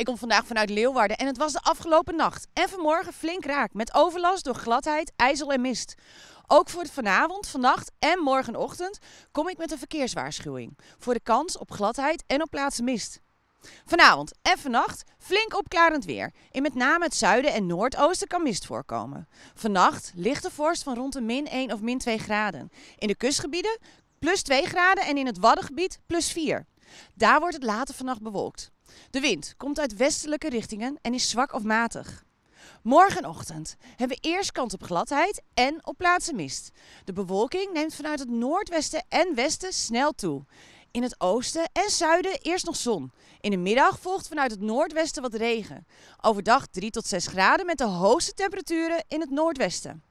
Ik kom vandaag vanuit Leeuwarden en het was de afgelopen nacht. En vanmorgen flink raak met overlast door gladheid, ijzel en mist. Ook voor vanavond, vannacht en morgenochtend kom ik met een verkeerswaarschuwing. Voor de kans op gladheid en op plaatsen mist. Vanavond en vannacht flink opklarend weer. In met name het zuiden en noordoosten kan mist voorkomen. Vannacht lichte vorst van rond de min 1 of min 2 graden. In de kustgebieden plus 2 graden en in het Waddengebied plus 4. Daar wordt het later vannacht bewolkt. De wind komt uit westelijke richtingen en is zwak of matig. Morgenochtend hebben we eerst kans op gladheid en op plaatsen mist. De bewolking neemt vanuit het noordwesten en westen snel toe. In het oosten en zuiden eerst nog zon. In de middag volgt vanuit het noordwesten wat regen. Overdag 3 tot 6 graden met de hoogste temperaturen in het noordwesten.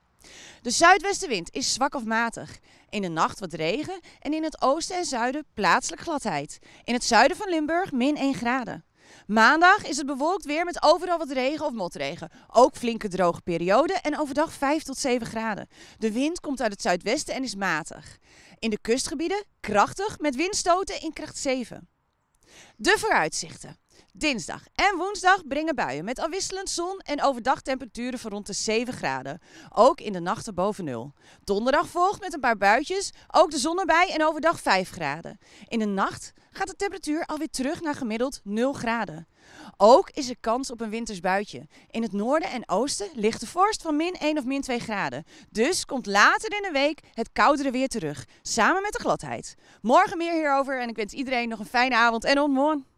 De zuidwestenwind is zwak of matig. In de nacht wat regen en in het oosten en zuiden plaatselijk gladheid. In het zuiden van Limburg min 1 graden. Maandag is het bewolkt weer met overal wat regen of motregen. Ook flinke droge perioden en overdag 5 tot 7 graden. De wind komt uit het zuidwesten en is matig. In de kustgebieden krachtig met windstoten in kracht 7. De vooruitzichten. Dinsdag en woensdag brengen buien met afwisselend zon en overdag temperaturen van rond de 7 graden. Ook in de nachten boven nul. Donderdag volgt met een paar buitjes, ook de zon erbij en overdag 5 graden. In de nacht gaat de temperatuur alweer terug naar gemiddeld 0 graden. Ook is er kans op een winters buitje. In het noorden en oosten ligt de vorst van min 1 of min 2 graden. Dus komt later in de week het koudere weer terug, samen met de gladheid. Morgen meer hierover en ik wens iedereen nog een fijne avond en onmorgen.